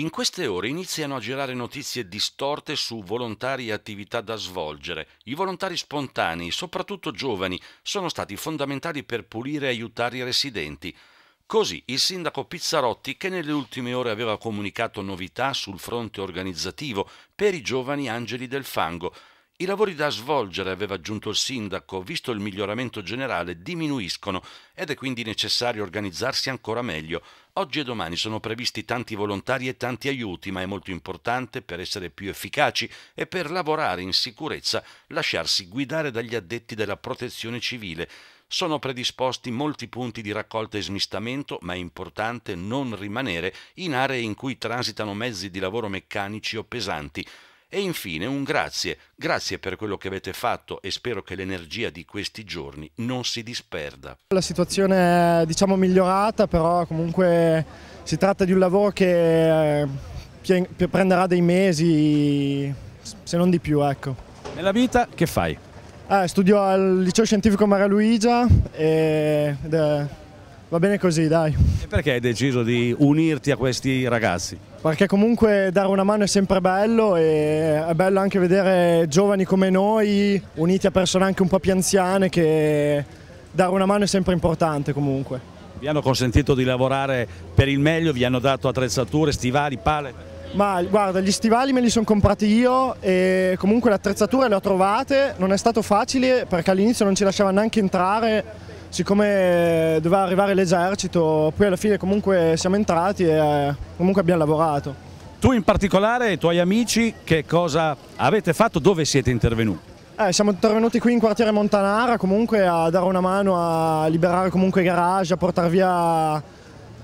In queste ore iniziano a girare notizie distorte su volontari e attività da svolgere. I volontari spontanei, soprattutto giovani, sono stati fondamentali per pulire e aiutare i residenti. Così il sindaco Pizzarotti, che nelle ultime ore aveva comunicato novità sul fronte organizzativo per i giovani angeli del fango, i lavori da svolgere, aveva aggiunto il sindaco, visto il miglioramento generale, diminuiscono ed è quindi necessario organizzarsi ancora meglio. Oggi e domani sono previsti tanti volontari e tanti aiuti, ma è molto importante per essere più efficaci e per lavorare in sicurezza lasciarsi guidare dagli addetti della protezione civile. Sono predisposti molti punti di raccolta e smistamento, ma è importante non rimanere in aree in cui transitano mezzi di lavoro meccanici o pesanti. E infine un grazie, grazie per quello che avete fatto e spero che l'energia di questi giorni non si disperda. La situazione è diciamo migliorata, però comunque si tratta di un lavoro che eh, prenderà dei mesi, se non di più. Ecco. Nella vita che fai? Eh, studio al liceo scientifico Maria Luigia ed è Va bene così, dai. E perché hai deciso di unirti a questi ragazzi? Perché comunque dare una mano è sempre bello e è bello anche vedere giovani come noi uniti a persone anche un po' più anziane che dare una mano è sempre importante comunque. Vi hanno consentito di lavorare per il meglio, vi hanno dato attrezzature, stivali, pale? Ma guarda, gli stivali me li sono comprati io e comunque le attrezzature le ho trovate, non è stato facile perché all'inizio non ci lasciava neanche entrare siccome eh, doveva arrivare l'esercito, poi alla fine comunque siamo entrati e eh, comunque abbiamo lavorato. Tu in particolare e i tuoi amici che cosa avete fatto, dove siete intervenuti? Eh, siamo intervenuti qui in quartiere Montanara comunque a dare una mano a liberare comunque i garage, a portare via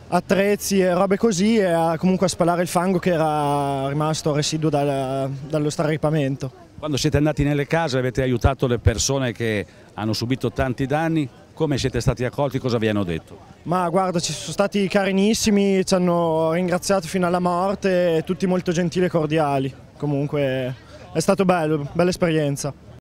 attrezzi e robe così e a, comunque a spalare il fango che era rimasto residuo dal, dallo straripamento. Quando siete andati nelle case avete aiutato le persone che hanno subito tanti danni? Come siete stati accolti? Cosa vi hanno detto? Ma guarda, ci sono stati carinissimi, ci hanno ringraziato fino alla morte, tutti molto gentili e cordiali. Comunque è stato bello, bella esperienza.